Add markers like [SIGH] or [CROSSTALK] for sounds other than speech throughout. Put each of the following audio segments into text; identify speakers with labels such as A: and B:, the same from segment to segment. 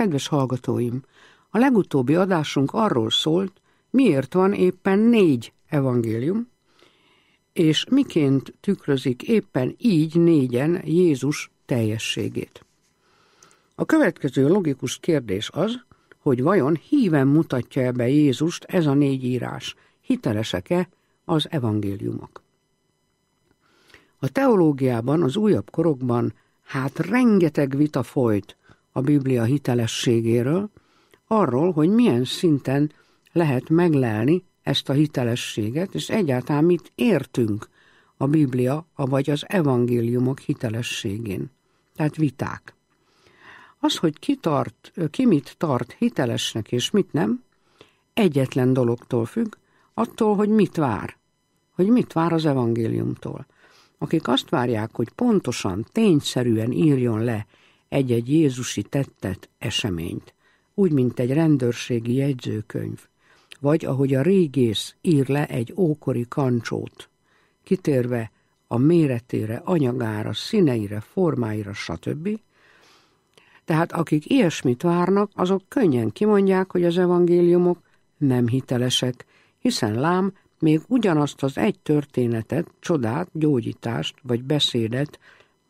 A: Kedves hallgatóim, a legutóbbi adásunk arról szólt, miért van éppen négy evangélium, és miként tükrözik éppen így négyen Jézus teljességét. A következő logikus kérdés az, hogy vajon híven mutatja ebbe Jézust ez a négy írás, hitelesek-e az evangéliumok. A teológiában az újabb korokban hát rengeteg vita folyt a Biblia hitelességéről, arról, hogy milyen szinten lehet meglelni ezt a hitelességet, és egyáltalán mit értünk a Biblia, vagy az evangéliumok hitelességén. Tehát viták. Az, hogy ki, tart, ki mit tart hitelesnek és mit nem, egyetlen dologtól függ, attól, hogy mit vár, hogy mit vár az evangéliumtól. Akik azt várják, hogy pontosan, tényszerűen írjon le egy-egy Jézusi tettet, eseményt, úgy, mint egy rendőrségi jegyzőkönyv, vagy ahogy a régész ír le egy ókori kancsót, kitérve a méretére, anyagára, színeire, formáira, stb., tehát akik ilyesmit várnak, azok könnyen kimondják, hogy az evangéliumok nem hitelesek, hiszen lám még ugyanazt az egy történetet, csodát, gyógyítást vagy beszédet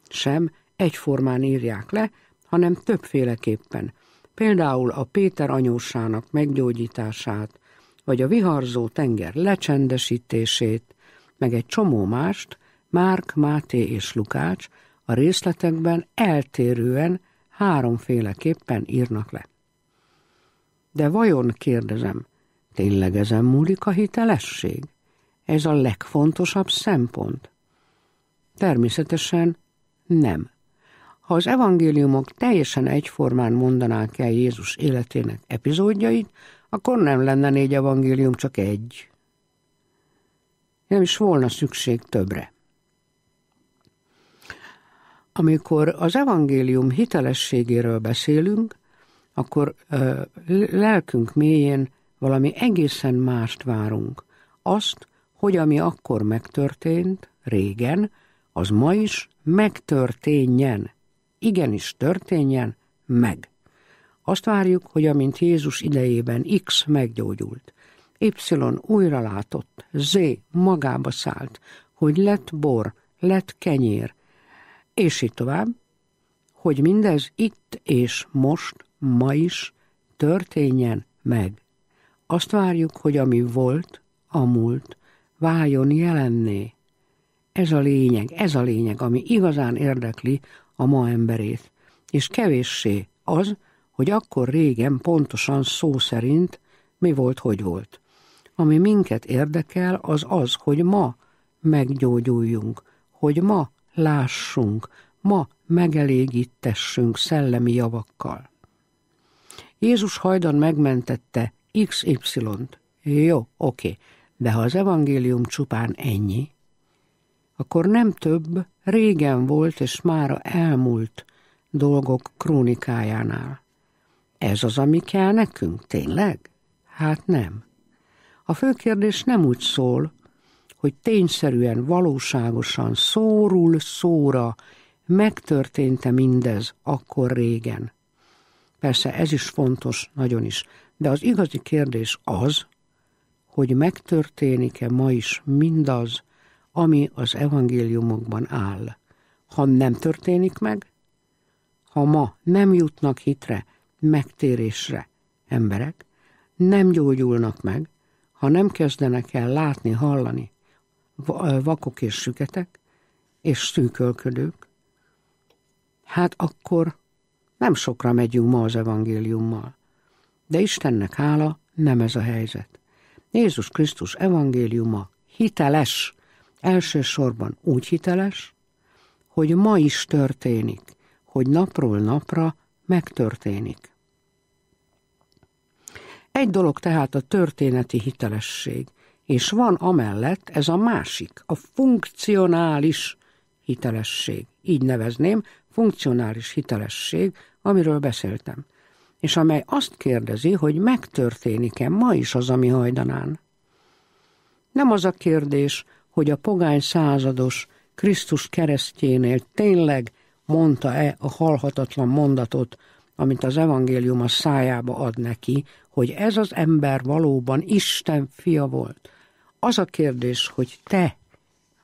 A: sem egyformán írják le, hanem többféleképpen. Például a Péter anyósának meggyógyítását, vagy a viharzó tenger lecsendesítését, meg egy csomó mást, Márk, Máté és Lukács a részletekben eltérően háromféleképpen írnak le. De vajon, kérdezem, tényleg ezen múlik a hitelesség? Ez a legfontosabb szempont? Természetesen nem. Ha az evangéliumok teljesen egyformán mondanák el Jézus életének epizódjait, akkor nem lenne négy evangélium, csak egy. Nem is volna szükség többre. Amikor az evangélium hitelességéről beszélünk, akkor ö, lelkünk mélyén valami egészen mást várunk. Azt, hogy ami akkor megtörtént, régen, az ma is megtörténjen igenis történjen meg. Azt várjuk, hogy amint Jézus idejében X meggyógyult, Y újra látott, Z magába szállt, hogy lett bor, lett kenyér, és így tovább, hogy mindez itt és most, ma is történjen meg. Azt várjuk, hogy ami volt, múlt, váljon jelenné. Ez a lényeg, ez a lényeg, ami igazán érdekli a ma emberét, és kevéssé az, hogy akkor régen pontosan szó szerint mi volt, hogy volt. Ami minket érdekel, az az, hogy ma meggyógyuljunk, hogy ma lássunk, ma megelégítessünk szellemi javakkal. Jézus hajdan megmentette XY-t. Jó, oké, de ha az evangélium csupán ennyi, akkor nem több, régen volt és mára elmúlt dolgok krónikájánál. Ez az, ami kell nekünk, tényleg? Hát nem. A fő kérdés nem úgy szól, hogy tényszerűen, valóságosan, szórul szóra megtörtént-e mindez akkor régen. Persze ez is fontos, nagyon is, de az igazi kérdés az, hogy megtörténik-e ma is mindaz, ami az evangéliumokban áll. Ha nem történik meg, ha ma nem jutnak hitre, megtérésre emberek, nem gyógyulnak meg, ha nem kezdenek el látni, hallani vakok és süketek, és szűkölködők, hát akkor nem sokra megyünk ma az evangéliummal. De Istennek hála, nem ez a helyzet. Jézus Krisztus evangéliuma hiteles, elsősorban úgy hiteles, hogy ma is történik, hogy napról napra megtörténik. Egy dolog tehát a történeti hitelesség, és van amellett ez a másik, a funkcionális hitelesség. Így nevezném, funkcionális hitelesség, amiről beszéltem, és amely azt kérdezi, hogy megtörténik-e ma is az, ami hajdanán. Nem az a kérdés, hogy a pogány százados Krisztus keresztjénél tényleg mondta-e a halhatatlan mondatot, amit az evangélium a szájába ad neki, hogy ez az ember valóban Isten fia volt. Az a kérdés, hogy te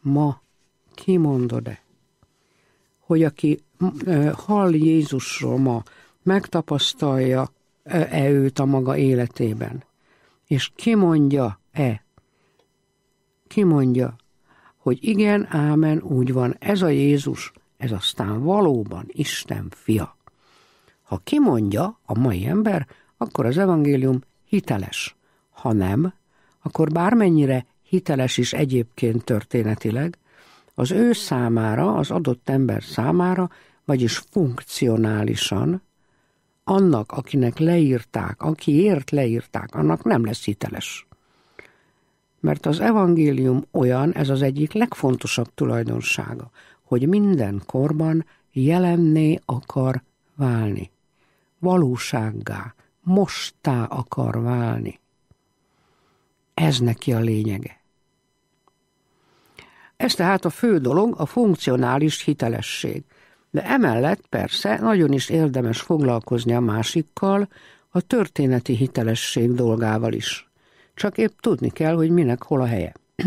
A: ma kimondod-e, hogy aki hall Jézusról ma, megtapasztalja-e őt a maga életében, és kimondja-e, kimondja, hogy igen, ámen, úgy van, ez a Jézus, ez aztán valóban Isten fia. Ha kimondja a mai ember, akkor az evangélium hiteles. Ha nem, akkor bármennyire hiteles is egyébként történetileg, az ő számára, az adott ember számára, vagyis funkcionálisan, annak, akinek leírták, akiért leírták, annak nem lesz hiteles mert az evangélium olyan, ez az egyik legfontosabb tulajdonsága, hogy minden korban jelenné akar válni. Valósággá, mostá akar válni. Ez neki a lényege. Ez tehát a fő dolog, a funkcionális hitelesség. De emellett persze nagyon is érdemes foglalkozni a másikkal, a történeti hitelesség dolgával is. Csak épp tudni kell, hogy minek hol a helye. [CLEARS THROAT]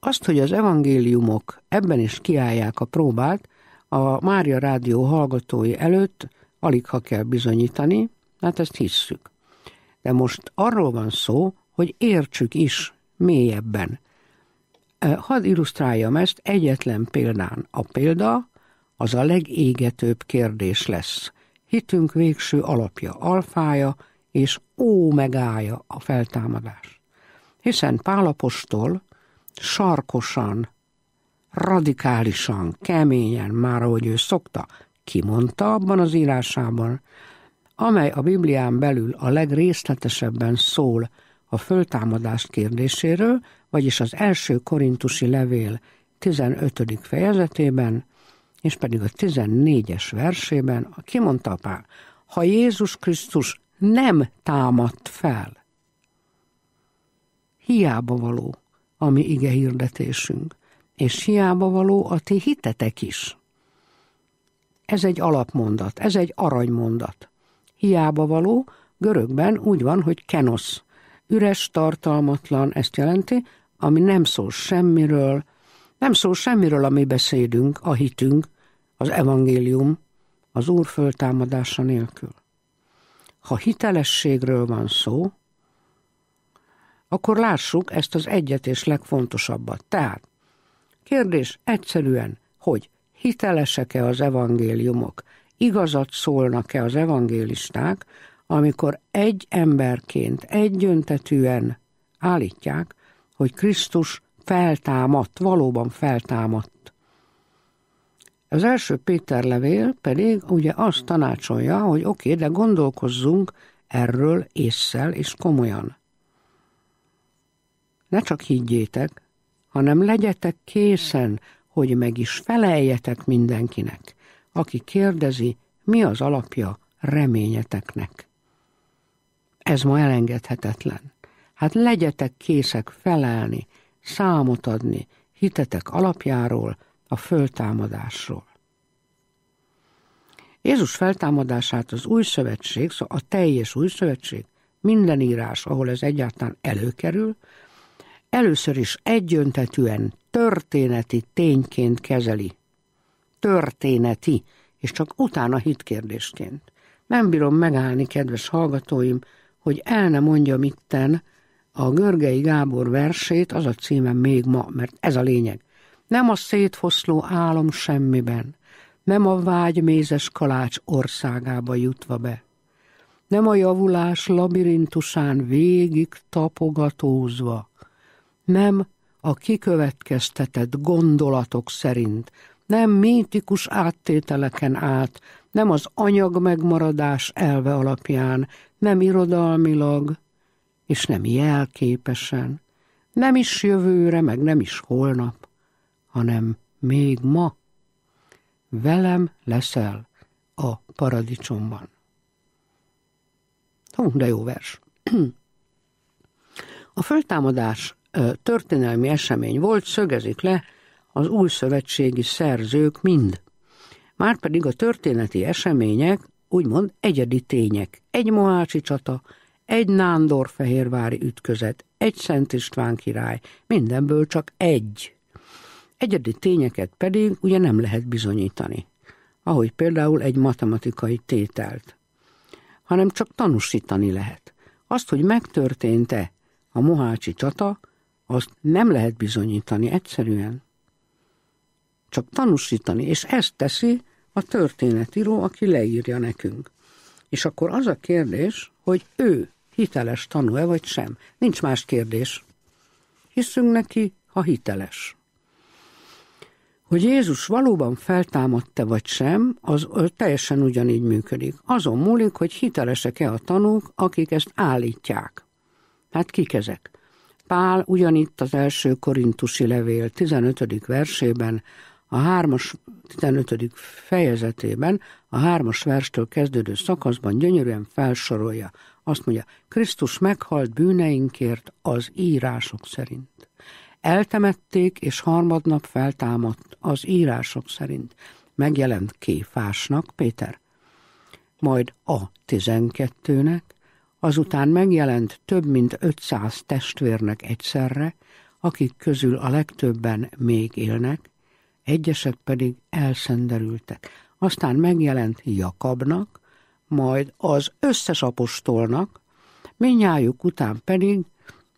A: Azt, hogy az evangéliumok ebben is kiállják a próbát, a Mária Rádió hallgatói előtt alig ha kell bizonyítani, hát ezt hisszük. De most arról van szó, hogy értsük is mélyebben. E, hadd illusztráljam ezt egyetlen példán. A példa az a legégetőbb kérdés lesz. Hitünk végső alapja, alfája, és ó megállja a feltámadás. Hiszen Pálapostól sarkosan, radikálisan, keményen, már ahogy ő szokta, kimondta abban az írásában, amely a Biblián belül a legrészletesebben szól a föltámadás kérdéséről, vagyis az első korintusi levél 15. fejezetében, és pedig a 14-es versében, kimondta pár, ha Jézus Krisztus nem támadt fel. Hiába való a mi ige hirdetésünk, és hiába való a ti hitetek is. Ez egy alapmondat, ez egy aranymondat. Hiába való, görögben úgy van, hogy kenosz, üres, tartalmatlan, ezt jelenti, ami nem szól semmiről, nem szól semmiről a mi beszédünk, a hitünk, az evangélium, az Úr föltámadása nélkül. Ha hitelességről van szó, akkor lássuk ezt az egyet és legfontosabbat. Tehát kérdés egyszerűen, hogy hitelesek-e az evangéliumok, igazat szólnak-e az evangélisták, amikor egy emberként egyöntetűen állítják, hogy Krisztus feltámadt, valóban feltámadt az első Péter levél pedig ugye azt tanácsolja, hogy oké, okay, de gondolkozzunk erről észszel és komolyan. Ne csak higgyétek, hanem legyetek készen, hogy meg is feleljetek mindenkinek, aki kérdezi, mi az alapja reményeteknek. Ez ma elengedhetetlen. Hát legyetek készek felelni, számot adni, hitetek alapjáról, a föltámadásról. Jézus feltámadását az új szövetség, szóval a teljes új szövetség, minden írás, ahol ez egyáltalán előkerül, először is egyöntetűen történeti tényként kezeli. Történeti, és csak utána hitkérdésként. Nem bírom megállni, kedves hallgatóim, hogy el ne mondjam itten a Görgei Gábor versét, az a címe még ma, mert ez a lényeg nem a szétfoszló álom semmiben, nem a vágy mézes kalács országába jutva be, nem a javulás labirintusán végig tapogatózva, nem a kikövetkeztetett gondolatok szerint, nem mítikus áttételeken át, nem az anyag megmaradás elve alapján, nem irodalmilag, és nem jelképesen, nem is jövőre, meg nem is holnap, hanem még ma velem leszel a paradicsomban. Hú, de jó vers. [CLEARS THROAT] A föltámadás történelmi esemény volt, szögezik le az új szövetségi szerzők mind. Márpedig a történeti események úgymond egyedi tények. Egy Mohácsi csata, egy Nándor-fehérvári ütközet, egy Szent István király, mindenből csak egy. Egyedi tényeket pedig ugye nem lehet bizonyítani, ahogy például egy matematikai tételt, hanem csak tanúsítani lehet. Azt, hogy megtörtént-e a Mohácsi csata, azt nem lehet bizonyítani egyszerűen. Csak tanúsítani, és ezt teszi a történetíró, aki leírja nekünk. És akkor az a kérdés, hogy ő hiteles tanú-e vagy sem. Nincs más kérdés. Hiszünk neki, ha hiteles. Hogy Jézus valóban feltámadta vagy sem, az teljesen ugyanígy működik. Azon múlik, hogy hitelesek-e a tanúk, akik ezt állítják. Hát kik ezek? Pál ugyanitt az első korintusi levél 15. versében, a 3 15. fejezetében, a 3 verstől kezdődő szakaszban gyönyörűen felsorolja. Azt mondja, Krisztus meghalt bűneinkért az írások szerint. Eltemették, és harmadnap feltámadt az írások szerint. Megjelent Kéfásnak, Péter, majd a tizenkettőnek, azután megjelent több mint 500 testvérnek egyszerre, akik közül a legtöbben még élnek, egyesek pedig elszenderültek. Aztán megjelent Jakabnak, majd az összes apostolnak, minnyájuk után pedig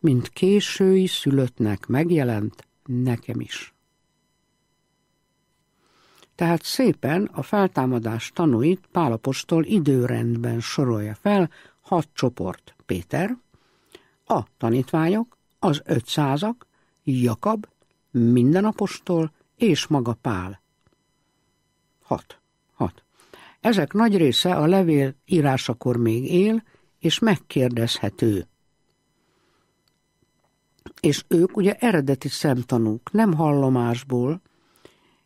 A: mint késői szülöttnek megjelent nekem is. Tehát szépen a feltámadás tanúit Pálapostól időrendben sorolja fel hat csoport. Péter, a tanítványok, az ötszázak, Jakab, minden apostol és maga Pál. Hat, hat. Ezek nagy része a levél írásakor még él, és megkérdezhető és ők ugye eredeti szemtanúk, nem hallomásból,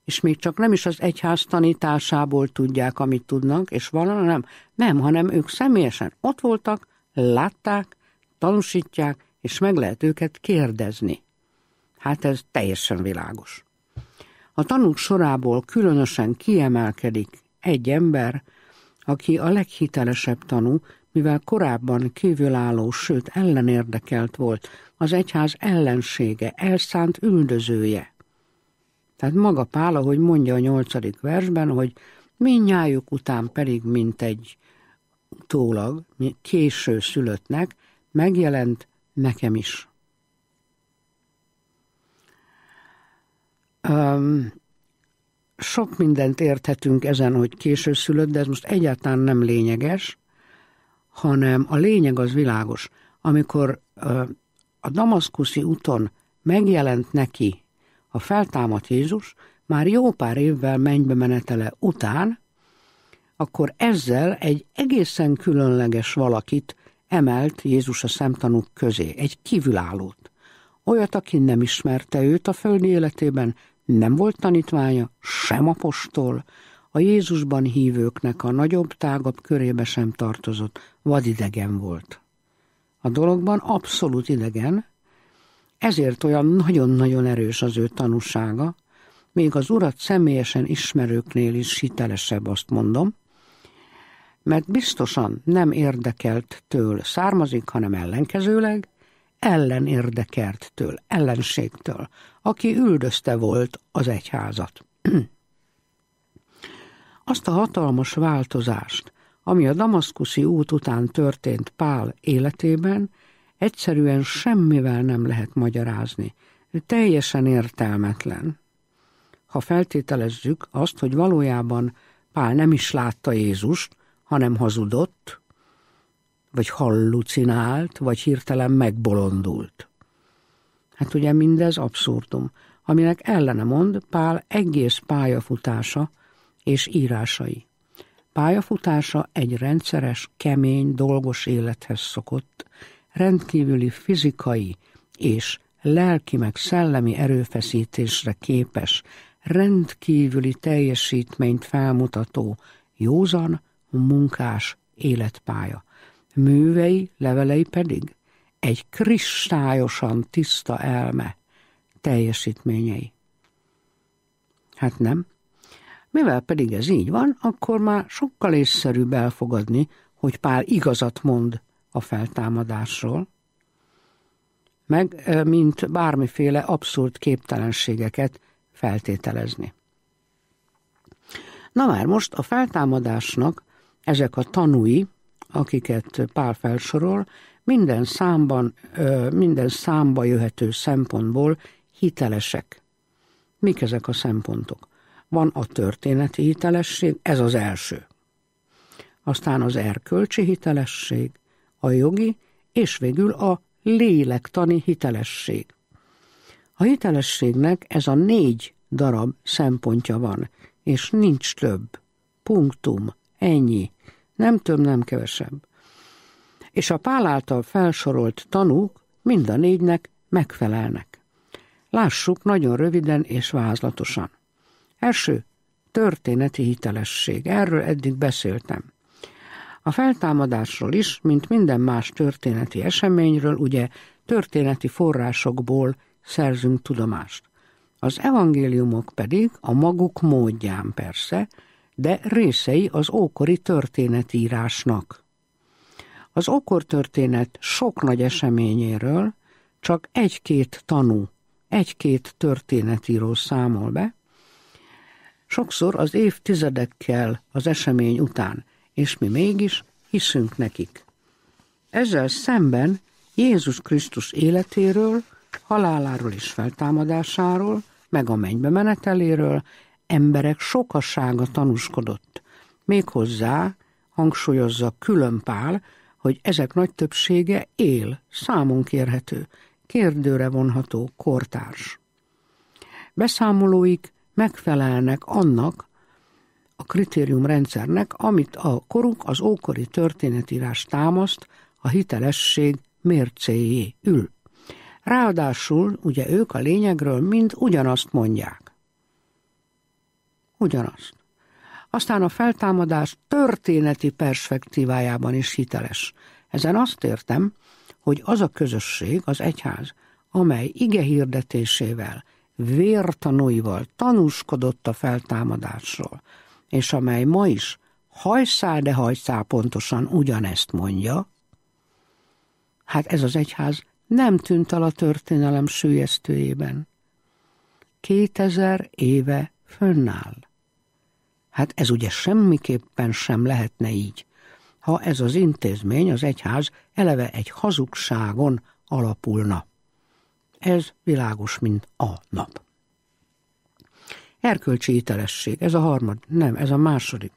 A: és még csak nem is az egyház tanításából tudják, amit tudnak, és valami nem, nem, hanem ők személyesen ott voltak, látták, tanúsítják, és meg lehet őket kérdezni. Hát ez teljesen világos. A tanúk sorából különösen kiemelkedik egy ember, aki a leghitelesebb tanú, mivel korábban kívülálló, sőt ellenérdekelt volt, az egyház ellensége, elszánt üldözője. Tehát maga Pál, ahogy mondja a nyolcadik versben, hogy minnyájuk után pedig, mint egy tólag, késő szülöttnek, megjelent nekem is. Um, sok mindent érthetünk ezen, hogy késő szülött, de ez most egyáltalán nem lényeges hanem a lényeg az világos. Amikor a damaszkuszi úton megjelent neki a feltámadt Jézus, már jó pár évvel mennybe menetele után, akkor ezzel egy egészen különleges valakit emelt Jézus a szemtanúk közé, egy kívülállót. Olyat, aki nem ismerte őt a földi életében, nem volt tanítványa, sem apostol, a Jézusban hívőknek a nagyobb, tágabb körébe sem tartozott, vadidegen volt. A dologban abszolút idegen, ezért olyan nagyon-nagyon erős az ő tanúsága, még az urat személyesen ismerőknél is hitelesebb, azt mondom, mert biztosan nem érdekelt től származik, hanem ellenkezőleg, ellen érdekelt től ellenségtől, aki üldözte volt az egyházat. [CLEARS THROAT] Azt a hatalmas változást, ami a damaszkuszi út után történt Pál életében, egyszerűen semmivel nem lehet magyarázni. Teljesen értelmetlen. Ha feltételezzük azt, hogy valójában Pál nem is látta Jézust, hanem hazudott, vagy hallucinált, vagy hirtelen megbolondult. Hát ugye mindez abszurdum, aminek ellene mond Pál egész pályafutása, és írásai. Pályafutása egy rendszeres, kemény, dolgos élethez szokott, rendkívüli fizikai és lelki meg szellemi erőfeszítésre képes, rendkívüli teljesítményt felmutató, józan, munkás életpálya. Művei, levelei pedig egy kristályosan tiszta elme teljesítményei. Hát nem, mivel pedig ez így van, akkor már sokkal észszerűbb elfogadni, hogy Pál igazat mond a feltámadásról, meg mint bármiféle abszurd képtelenségeket feltételezni. Na már most a feltámadásnak ezek a tanúi, akiket Pál felsorol, minden számban, minden számba jöhető szempontból hitelesek. Mik ezek a szempontok? van a történeti hitelesség, ez az első. Aztán az erkölcsi hitelesség, a jogi, és végül a lélektani hitelesség. A hitelességnek ez a négy darab szempontja van, és nincs több. Punktum. Ennyi. Nem több, nem kevesebb. És a pál által felsorolt tanúk mind a négynek megfelelnek. Lássuk nagyon röviden és vázlatosan. Első, történeti hitelesség. Erről eddig beszéltem. A feltámadásról is, mint minden más történeti eseményről, ugye történeti forrásokból szerzünk tudomást. Az evangéliumok pedig a maguk módján persze, de részei az ókori történetírásnak. Az ókortörténet sok nagy eseményéről csak egy-két tanú, egy-két történetíró számol be, sokszor az évtizedekkel az esemény után, és mi mégis hiszünk nekik. Ezzel szemben Jézus Krisztus életéről, haláláról és feltámadásáról, meg a mennybe meneteléről emberek sokassága tanúskodott. Méghozzá, hangsúlyozza külön Pál, hogy ezek nagy többsége él, számon kérhető, kérdőre vonható kortárs. Beszámolóik megfelelnek annak a kritériumrendszernek, amit a korunk az ókori történetírás támaszt a hitelesség ül. Ráadásul ugye ők a lényegről mind ugyanazt mondják. Ugyanazt. Aztán a feltámadás történeti perspektívájában is hiteles. Ezen azt értem, hogy az a közösség, az egyház, amely ige hirdetésével, vértanúival tanúskodott a feltámadásról, és amely ma is hajszál, de hajszál pontosan ugyanezt mondja, hát ez az egyház nem tűnt el a történelem sűjesztőjében. 2000 éve fönnáll. Hát ez ugye semmiképpen sem lehetne így, ha ez az intézmény, az egyház eleve egy hazugságon alapulna. Ez világos, mint a nap. Erkölcsi hitelesség, ez a harmad, nem, ez a második.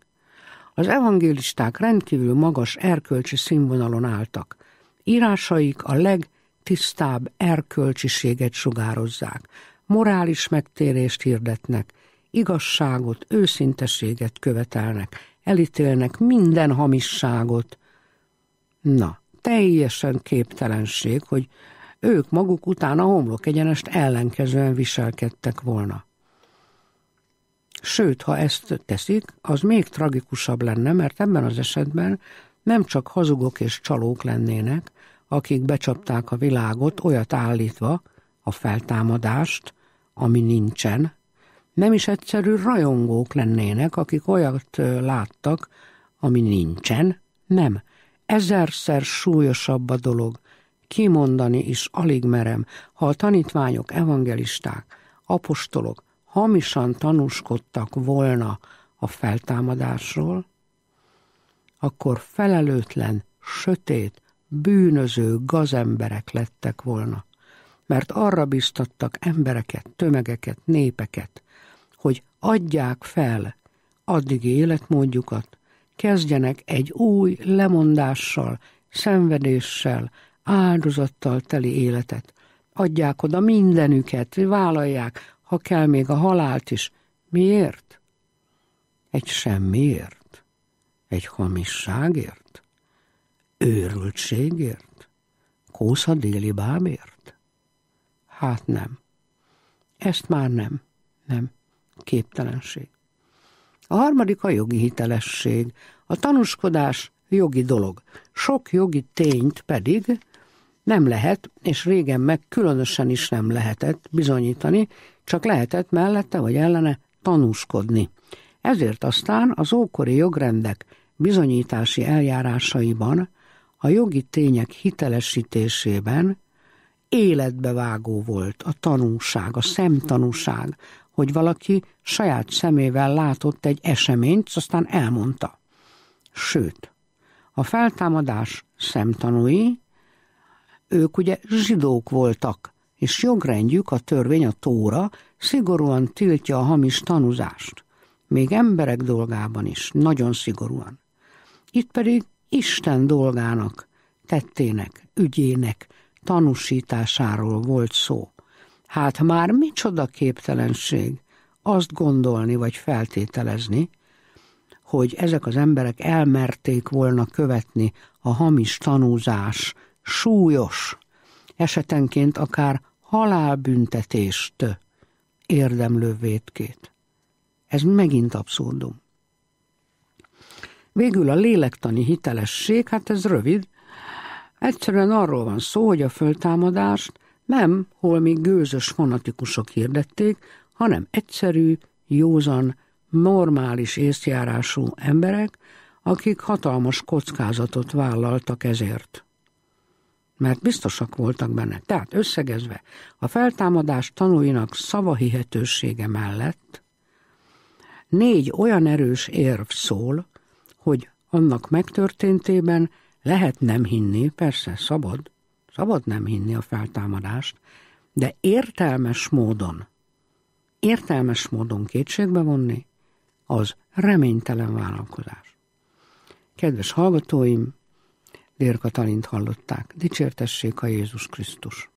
A: Az evangélisták rendkívül magas erkölcsi színvonalon álltak. Írásaik a legtisztább erkölcsiséget sugározzák, morális megtérést hirdetnek, igazságot, őszinteséget követelnek, elítélnek minden hamisságot. Na, teljesen képtelenség, hogy ők maguk utána homlok egyenest ellenkezően viselkedtek volna. Sőt, ha ezt teszik, az még tragikusabb lenne, mert ebben az esetben nem csak hazugok és csalók lennének, akik becsapták a világot olyat állítva, a feltámadást, ami nincsen, nem is egyszerű rajongók lennének, akik olyat láttak, ami nincsen, nem. Ezerszer súlyosabb a dolog, kimondani is alig merem, ha a tanítványok, evangelisták, apostolok hamisan tanúskodtak volna a feltámadásról, akkor felelőtlen, sötét, bűnöző gazemberek lettek volna, mert arra biztattak embereket, tömegeket, népeket, hogy adják fel addigi életmódjukat, kezdjenek egy új lemondással, szenvedéssel, áldozattal teli életet. Adják oda mindenüket, vállalják, ha kell még a halált is. Miért? Egy semmiért? Egy hamisságért? Őrültségért? Kósza déli bámért? Hát nem. Ezt már nem. Nem. Képtelenség. A harmadik a jogi hitelesség. A tanúskodás jogi dolog. Sok jogi tényt pedig nem lehet, és régen meg különösen is nem lehetett bizonyítani, csak lehetett mellette vagy ellene tanúskodni. Ezért aztán az ókori jogrendek bizonyítási eljárásaiban, a jogi tények hitelesítésében életbevágó volt a tanúság, a szemtanúság, hogy valaki saját szemével látott egy eseményt, aztán elmondta. Sőt, a feltámadás szemtanúi ők ugye zsidók voltak, és jogrendjük, a törvény, a tóra szigorúan tiltja a hamis tanúzást. Még emberek dolgában is, nagyon szigorúan. Itt pedig Isten dolgának, tettének, ügyének, tanúsításáról volt szó. Hát már micsoda képtelenség azt gondolni vagy feltételezni, hogy ezek az emberek elmerték volna követni a hamis tanúzás súlyos, esetenként akár halálbüntetést érdemlő vétkét. Ez megint abszurdum. Végül a lélektani hitelesség, hát ez rövid, egyszerűen arról van szó, hogy a föltámadást nem holmi gőzös fanatikusok hirdették, hanem egyszerű, józan, normális észjárású emberek, akik hatalmas kockázatot vállaltak ezért mert biztosak voltak benne. Tehát összegezve, a feltámadás tanúinak szavahihetősége mellett négy olyan erős érv szól, hogy annak megtörténtében lehet nem hinni, persze szabad, szabad nem hinni a feltámadást, de értelmes módon, értelmes módon kétségbe vonni, az reménytelen vállalkozás. Kedves hallgatóim, Dérka Talint hallották. Dicsértessék a Jézus Krisztus!